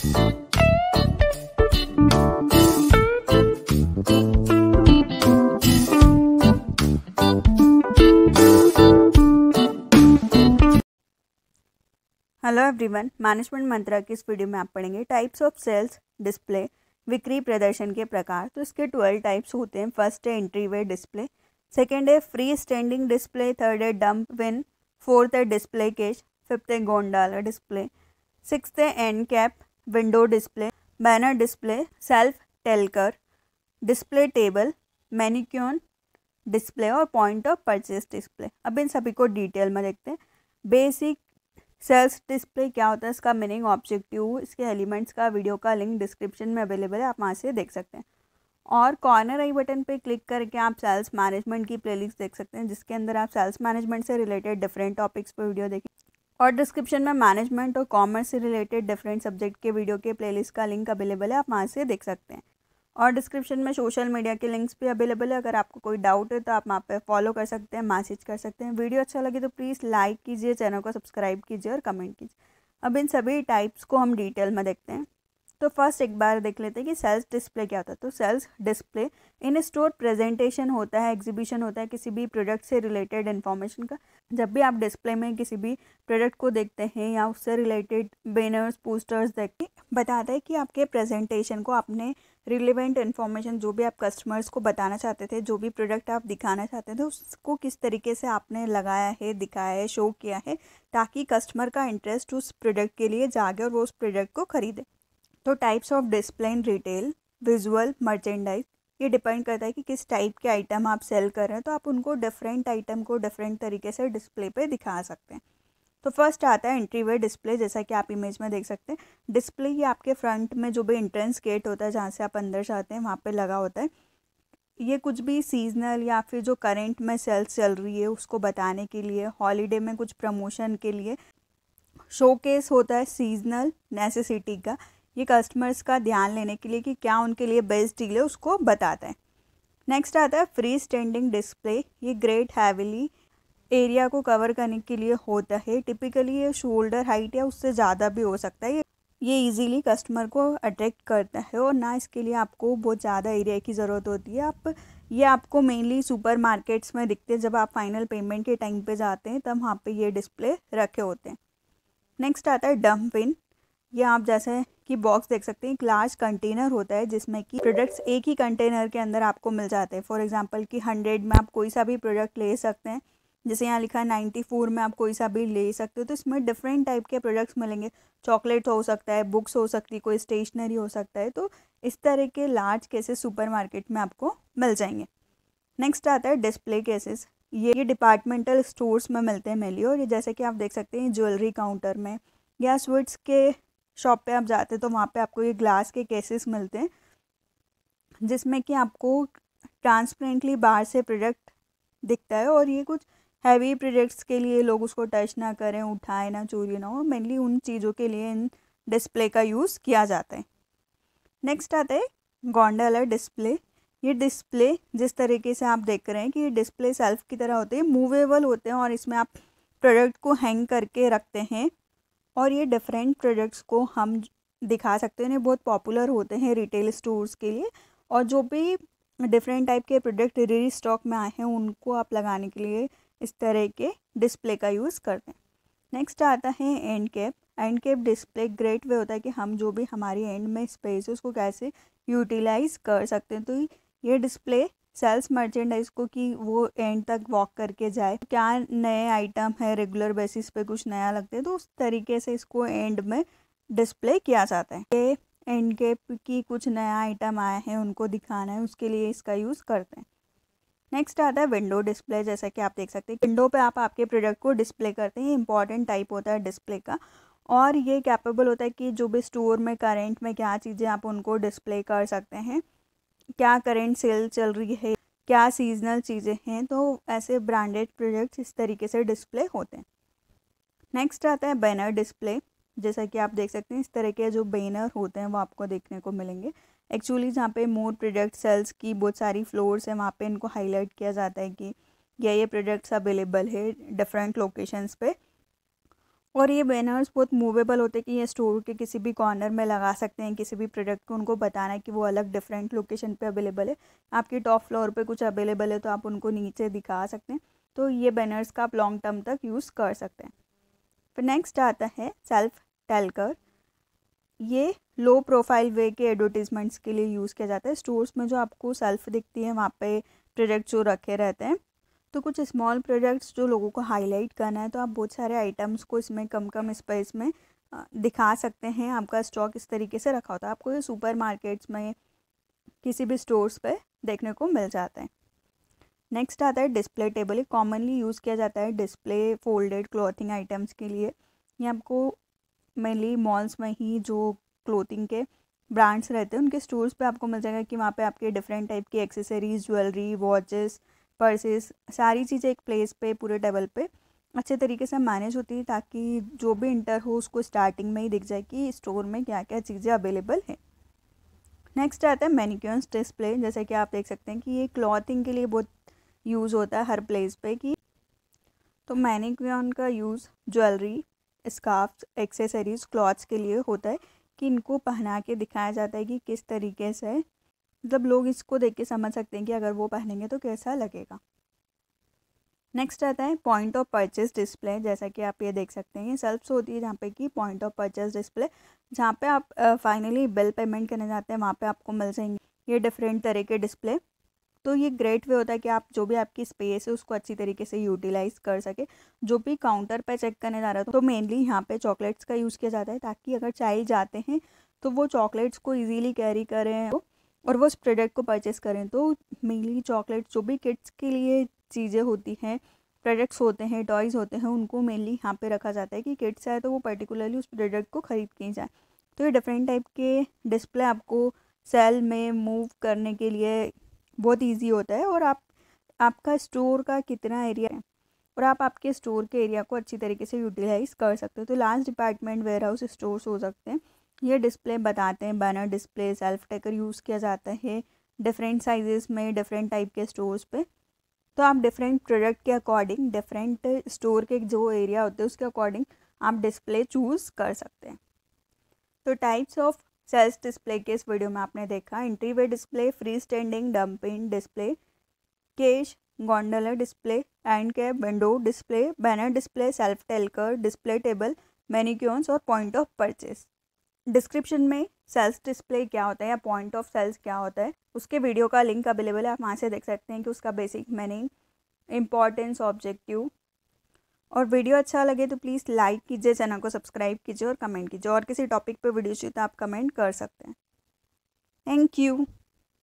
hello everyone management मंत्रा की इस video में आप पढ़ेंगे टाइप्स ऑफ सेल्स डिस्प्ले विक्री प्रदर्शन के प्रकार तो इसके ट्वेल्व टाइप्स होते हैं फर्स्ट है एंट्री वे डिस्प्ले सेकेंड है फ्री स्टैंडिंग डिस्प्ले थर्ड है डंप विन फोर्थ है डिस्प्ले केश फिफ्थ है गोंडाला डिस्प्ले सिक्स है end cap window display banner display shelf talker display table mannequin display और point of purchase display अब इन सभी को डिटेल में देखते हैं बेसिक सेल्स डिस्प्ले क्या होता है इसका मीनिंग ऑब्जेक्टिव इसके एलिमेंट्स का वीडियो का लिंक डिस्क्रिप्शन में अवेलेबल है आप वहाँ से देख सकते हैं और कॉर्नर आई बटन पे क्लिक करके आप सेल्स मैनेजमेंट की प्लेलिस्ट देख सकते हैं जिसके अंदर आप सेल्स मैनेजमेंट से रिलेटेड डिफरेंट टॉपिक्स पर वीडियो देखें और डिस्क्रिप्शन में मैनेजमेंट और कॉमर्स से रिलेटेड डिफरेंट सब्जेक्ट के वीडियो के प्लेलिस्ट का लिंक अवेलेबल है आप वहाँ से देख सकते हैं और डिस्क्रिप्शन में सोशल मीडिया के लिंक्स भी अवेलेबल है अगर आपको कोई डाउट है तो आप वहाँ पर फॉलो कर सकते हैं मैसेज कर सकते हैं वीडियो अच्छा लगे तो प्लीज़ लाइक कीजिए चैनल को सब्सक्राइब कीजिए और कमेंट कीजिए अब इन सभी टाइप्स को हम डिटेल में देखते हैं तो फर्स्ट एक बार देख लेते हैं कि सेल्स डिस्प्ले क्या होता है तो sales display in store presentation होता है एग्जीबिशन होता है किसी भी प्रोडक्ट से रिलेटेड इन्फॉर्मेशन का जब भी आप डिस्प्ले में किसी भी प्रोडक्ट को देखते हैं या उससे रिलेटेड बैनर्स पोस्टर्स देख के बताता है कि आपके प्रेजेंटेशन को आपने रिलेवेंट इन्फॉर्मेशन जो भी आप कस्टमर्स को बताना चाहते थे जो भी प्रोडक्ट आप दिखाना चाहते थे उसको किस तरीके से आपने लगाया है दिखाया है शो किया है ताकि कस्टमर का इंटरेस्ट उस प्रोडक्ट के लिए जागे और वो उस प्रोडक्ट को खरीदे तो types of display in retail visual merchandise ये डिपेंड करता है कि किस टाइप के आइटम आप सेल कर रहे हैं तो आप उनको डिफरेंट आइटम को डिफरेंट तरीके से डिस्प्ले पे दिखा सकते हैं तो फर्स्ट आता है एंट्री वे डिस्प्ले जैसा कि आप इमेज में देख सकते हैं डिस्प्ले ये आपके फ्रंट में जो भी एंट्रेंस गेट होता है जहाँ से आप अंदर जाते हैं वहाँ पर लगा होता है ये कुछ भी सीजनल या फिर जो करेंट में सेल्स चल रही है उसको बताने के लिए हॉलीडे में कुछ प्रमोशन के लिए शोकेस होता है सीजनल नेसेसिटी का ये कस्टमर्स का ध्यान लेने के लिए कि क्या उनके लिए बेस्ट डील है उसको बताता है नेक्स्ट आता है फ्री स्टैंडिंग डिस्प्ले ये ग्रेट हैविली एरिया को कवर करने के लिए होता है टिपिकली ये शोल्डर हाइट या उससे ज़्यादा भी हो सकता है ये इजीली कस्टमर को अट्रैक्ट करता है और ना इसके लिए आपको बहुत ज़्यादा एरिया की ज़रूरत होती है आप ये आपको मेनली सुपर मार्केट्स में दिखते हैं जब आप फाइनल पेमेंट के टाइम पे जाते हैं तब वहाँ पे ये डिस्प्ले रखे होते हैं नेक्स्ट आता है डम्पिन पिन ये आप जैसे कि बॉक्स देख सकते हैं एक लार्ज कंटेनर होता है जिसमें कि प्रोडक्ट्स एक ही कंटेनर के अंदर आपको मिल जाते हैं फॉर एग्जांपल कि हंड्रेड में आप कोई सा भी प्रोडक्ट ले सकते हैं जैसे यहाँ लिखा है नाइन्टी फोर में आप कोई सा भी ले सकते हो तो इसमें डिफरेंट टाइप के प्रोडक्ट्स मिलेंगे चॉकलेट हो सकता है बुक्स हो सकती है कोई स्टेशनरी हो सकता है तो इस तरह के लार्ज केसेस सुपर में आपको मिल जाएंगे नेक्स्ट आता है डिस्प्ले केसेस ये ये डिपार्टमेंटल स्टोर्स में मिलते हैं मेनली और ये जैसे कि आप देख सकते हैं ज्वेलरी काउंटर में या स्वीट्स के शॉप पे आप जाते हैं तो वहाँ पे आपको ये ग्लास के केसेस मिलते हैं जिसमें कि आपको ट्रांसपेरेंटली बाहर से प्रोडक्ट दिखता है और ये कुछ हैवी प्रोडक्ट्स के लिए लोग उसको टच ना करें उठाए ना चोरी ना हो मेनली उन चीज़ों के लिए इन डिस्प्ले का यूज़ किया जाता है नेक्स्ट आता है गोंडाला डिस्प्ले ये डिस्प्ले जिस तरीके से आप देख रहे हैं कि ये डिस्प्ले सेल्फ की तरह होते हैं मूवेबल होते हैं और इसमें आप प्रोडक्ट को हैंग करके रखते हैं और ये डिफरेंट प्रोडक्ट्स को हम दिखा सकते हैं बहुत पॉपुलर होते हैं रिटेल स्टोर्स के लिए और जो भी डिफरेंट टाइप के प्रोडक्ट री स्टॉक में आए हैं उनको आप लगाने के लिए इस तरह के डिस्प्ले का यूज़ करते हैं नेक्स्ट आता है end cap end cap display great way होता है कि हम जो भी हमारी एंड में स्पेस है उसको कैसे यूटिलाइज कर सकते हैं तो ये डिस्प्ले सेल्स मर्चेंडाइज को कि वो एंड तक वॉक करके जाए क्या नए आइटम है रेगुलर बेसिस पे कुछ नया लगता है तो उस तरीके से इसको एंड में डिस्प्ले किया जाता है ये एंड के की कुछ नया आइटम आया है उनको दिखाना है उसके लिए इसका यूज़ करते हैं नेक्स्ट आता है विंडो डिस्प्ले जैसा कि आप देख सकते हैं विंडो पे आप आपके प्रोडक्ट को डिस्प्ले करते हैं ये इंपॉर्टेंट टाइप होता है डिस्प्ले का और ये कैपेबल होता है कि जो भी स्टोर में करेंट में क्या चीज़ें आप उनको डिस्प्ले कर सकते हैं क्या करेंट सेल चल रही है क्या सीजनल चीज़ें हैं तो ऐसे ब्रांडेड प्रोडक्ट्स इस तरीके से डिस्प्ले होते हैं नेक्स्ट आता है बैनर डिस्प्ले जैसा कि आप देख सकते हैं इस तरह के जो बैनर होते हैं वो आपको देखने को मिलेंगे एक्चुअली जहाँ पे मोर प्रोडक्ट सेल्स की बहुत सारी फ्लोर्स हैं वहाँ पे इनको हाईलाइट किया जाता है कि यह ये प्रोडक्ट्स अवेलेबल है डिफरेंट लोकेशंस पे और ये बैनर्स बहुत मूवेबल होते हैं कि ये स्टोर के किसी भी कॉर्नर में लगा सकते हैं किसी भी प्रोडक्ट को उनको बताना है कि वो अलग डिफरेंट लोकेशन पे अवेलेबल है आपके टॉप फ्लोर पे कुछ अवेलेबल है तो आप उनको नीचे दिखा सकते हैं तो ये बैनर्स का आप लॉन्ग टर्म तक यूज़ कर सकते हैं फिर नेक्स्ट आता है सेल्फ टेलकर ये लो प्रोफाइल वे के एडवर्टीज़मेंट्स के लिए यूज़ किया जाता है स्टोर्स में जो आपको सेल्फ दिखती है वहाँ पर प्रोडक्ट जो रखे रहते हैं तो कुछ स्मॉल प्रोडक्ट्स जो लोगों को हाईलाइट करना है तो आप बहुत सारे आइटम्स को इसमें कम कम स्पेस में दिखा सकते हैं आपका स्टॉक इस तरीके से रखा होता है आपको ये सुपर मार्केट्स में किसी भी स्टोर्स पर देखने को मिल जाता है नेक्स्ट आता है डिस्प्ले टेबल ये कॉमनली यूज़ किया जाता है डिस्प्ले फोल्डेड क्लॉथिंग आइटम्स के लिए ये आपको मेनली मॉल्स में ही जो क्लोथिंग के ब्रांड्स रहते हैं उनके स्टोर्स पे आपको मिल जाएगा कि वहाँ पे आपके डिफरेंट टाइप की एक्सेसरीज ज्वेलरी वॉचेस पर्सेस सारी चीज़ें एक प्लेस पे पूरे टेबल पे अच्छे तरीके से मैनेज होती है ताकि जो भी इंटर हो उसको स्टार्टिंग में ही दिख जाए कि स्टोर में क्या क्या चीज़ें अवेलेबल हैं नेक्स्ट आता है मैनिक्योन्स डिस्प्ले जैसे कि आप देख सकते हैं कि ये क्लॉथिंग के लिए बहुत यूज़ होता है हर प्लेस पे कि तो मैनिक्योन का use jewellery scarf accessories clothes के लिए होता है कि इनको पहना के दिखाया जाता है कि किस तरीके से मतलब लोग इसको देख के समझ सकते हैं कि अगर वो पहनेंगे तो कैसा लगेगा नेक्स्ट आता है पॉइंट ऑफ परचेज डिस्प्ले जैसा कि आप ये देख सकते हैं ये सेल्फ्स होती है जहाँ पे कि पॉइंट ऑफ परचेज डिस्प्ले जहाँ पे आप फाइनली बिल पेमेंट करने जाते हैं वहाँ पे आपको मिल जाएंगे ये डिफरेंट तरह के डिस्प्ले तो ये ग्रेट वे होता है कि आप जो भी आपकी स्पेस है उसको अच्छी तरीके से यूटिलाइज कर सके जो भी काउंटर पर चेक करने जा रहा था तो मेनली यहाँ पर चॉकलेट्स का यूज़ किया जाता है ताकि अगर चाय जाते हैं तो वो चॉकलेट्स को ईजीली कैरी करें तो और वो उस प्रोडक्ट को परचेस करें तो मेनली चॉकलेट जो भी किड्स के लिए चीज़ें होती हैं प्रोडक्ट्स होते हैं टॉयज़ होते हैं उनको मेनली यहाँ पे रखा जाता है कि किड्स आए तो वो पर्टिकुलरली उस प्रोडक्ट को ख़रीद किए जाए तो ये डिफरेंट टाइप के डिस्प्ले आपको सेल में मूव करने के लिए बहुत ईजी होता है और आप आपका स्टोर का कितना एरिया है और आप आपके स्टोर के एरिया को अच्छी तरीके से यूटिलाइज़ कर सकते हो तो last department warehouse stores हो सकते हैं ये डिस्प्ले बताते हैं banner display shelf talker use किया जाता है डिफरेंट साइजेस में डिफरेंट टाइप के स्टोर्स पे तो आप डिफरेंट प्रोडक्ट के अकॉर्डिंग डिफरेंट स्टोर के जो एरिया होते हैं उसके अकॉर्डिंग आप डिस्प्ले चूज़ कर सकते हैं तो टाइप्स ऑफ सेल्स डिस्प्ले के इस वीडियो में आपने देखा entry way display free standing dumping display case gondola display end cap window display banner display shelf talker display table mannequins और पॉइंट ऑफ परचेस डिस्क्रिप्शन में सेल्स डिस्प्ले क्या होता है या पॉइंट ऑफ सेल्स क्या होता है उसके वीडियो का लिंक अवेलेबल है आप वहाँ से देख सकते हैं कि उसका बेसिक मीनिंग इम्पॉर्टेंस ऑब्जेक्टिव और वीडियो अच्छा लगे तो प्लीज़ लाइक कीजिए चैनल को सब्सक्राइब कीजिए और कमेंट कीजिए और किसी टॉपिक पे वीडियो चाहिए तो आप कमेंट कर सकते हैं थैंक यू